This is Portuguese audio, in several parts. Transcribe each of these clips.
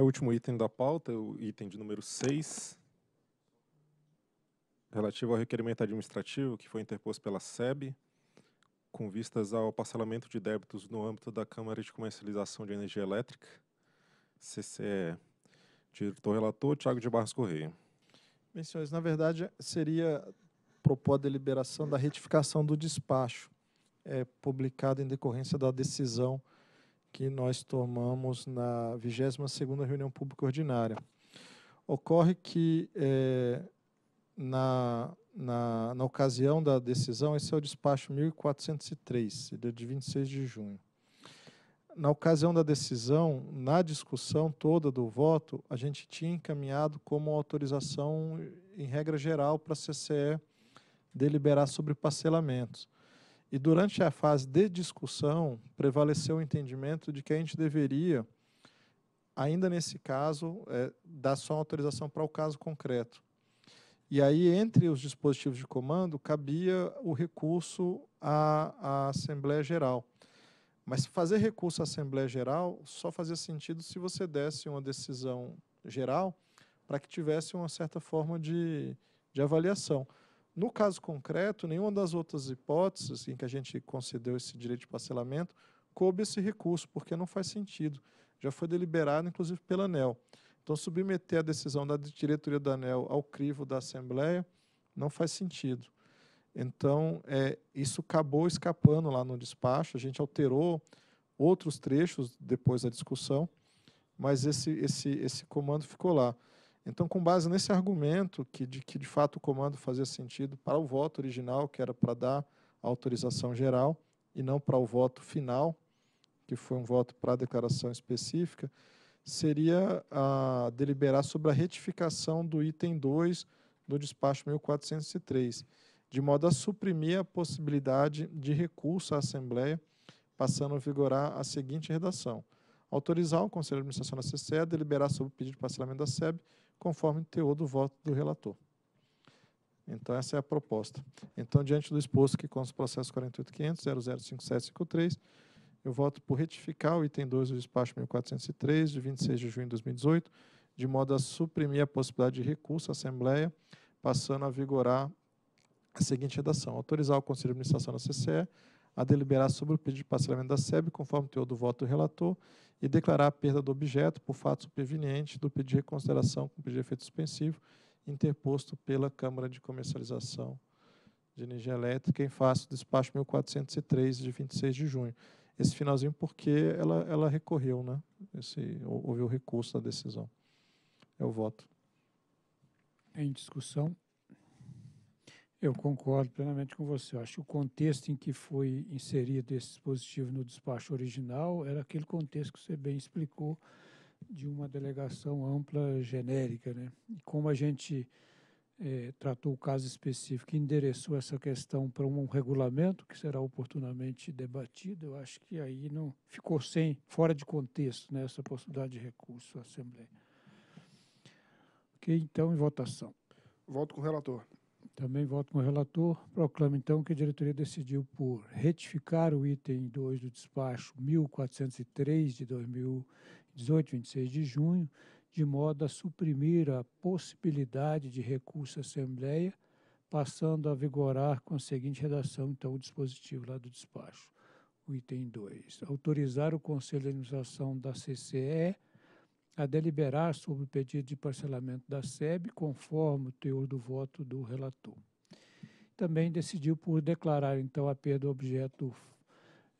É o último item da pauta, o item de número 6, relativo ao requerimento administrativo que foi interposto pela SEB, com vistas ao parcelamento de débitos no âmbito da Câmara de Comercialização de Energia Elétrica, CCE. Diretor relator, Tiago de Barros Correia. Bem, senhores, na verdade seria propor a deliberação da retificação do despacho é, publicado em decorrência da decisão que nós tomamos na 22ª reunião pública ordinária. Ocorre que, é, na, na, na, ocasião da decisão, esse é o despacho 1403, de 26 de junho. Na ocasião da decisão, na discussão toda do voto, a gente tinha encaminhado como autorização, em regra geral, para a CCE deliberar sobre parcelamentos. E durante a fase de discussão, prevaleceu o entendimento de que a gente deveria, ainda nesse caso, é, dar só autorização para o caso concreto. E aí, entre os dispositivos de comando, cabia o recurso à, à Assembleia Geral. Mas fazer recurso à Assembleia Geral só fazia sentido se você desse uma decisão geral para que tivesse uma certa forma de, de avaliação. No caso concreto, nenhuma das outras hipóteses em que a gente concedeu esse direito de parcelamento coube esse recurso, porque não faz sentido. Já foi deliberado, inclusive, pela ANEL. Então, submeter a decisão da diretoria da ANEL ao crivo da Assembleia não faz sentido. Então, é, isso acabou escapando lá no despacho, a gente alterou outros trechos depois da discussão, mas esse, esse, esse comando ficou lá. Então, com base nesse argumento que de que de fato o comando fazia sentido para o voto original, que era para dar autorização geral, e não para o voto final, que foi um voto para a declaração específica, seria a ah, deliberar sobre a retificação do item 2 do despacho 1403, de modo a suprimir a possibilidade de recurso à Assembleia, passando a vigorar a seguinte redação autorizar o Conselho de Administração da CCE a deliberar sobre o pedido de parcelamento da SEB conforme o teor do voto do relator. Então, essa é a proposta. Então, diante do exposto que consta o processo 48.500.005753, eu voto por retificar o item 2 do despacho 1403, de 26 de junho de 2018, de modo a suprimir a possibilidade de recurso à Assembleia, passando a vigorar a seguinte redação. Autorizar o Conselho de Administração da CCE a deliberar sobre o pedido de parcelamento da SEB, conforme o teor do voto do relator, e declarar a perda do objeto por fato superveniente do pedido de reconsideração com pedido de efeito suspensivo interposto pela Câmara de Comercialização de Energia Elétrica em face do despacho 1403 de 26 de junho. Esse finalzinho porque ela, ela recorreu, né? Esse, houve o recurso da decisão. É o voto. Em discussão. Eu concordo plenamente com você. Eu acho que o contexto em que foi inserido esse dispositivo no despacho original era aquele contexto que você bem explicou de uma delegação ampla genérica. Né? E como a gente é, tratou o caso específico e endereçou essa questão para um regulamento que será oportunamente debatido, eu acho que aí não ficou sem, fora de contexto, né, essa possibilidade de recurso à Assembleia. Ok, então, em votação. Volto com o relator. Também voto com o relator. Proclamo, então, que a diretoria decidiu por retificar o item 2 do despacho 1403 de 2018, 26 de junho, de modo a suprimir a possibilidade de recurso à Assembleia, passando a vigorar com a seguinte redação, então, o dispositivo lá do despacho. O item 2. Autorizar o Conselho de Administração da CCE a deliberar sobre o pedido de parcelamento da SEB, conforme o teor do voto do relator. Também decidiu por declarar, então, a perda do objeto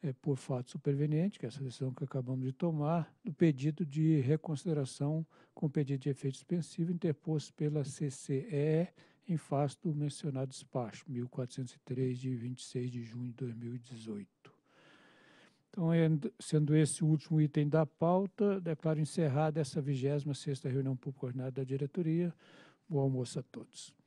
é, por fato superveniente, que é essa decisão que acabamos de tomar, do pedido de reconsideração com pedido de efeito suspensivo interposto pela CCE em face do mencionado despacho, 1403, de 26 de junho de 2018. Então, é, Sendo esse o último item da pauta, declaro encerrada essa 26ª reunião pública ordinária da diretoria. Bom almoço a todos.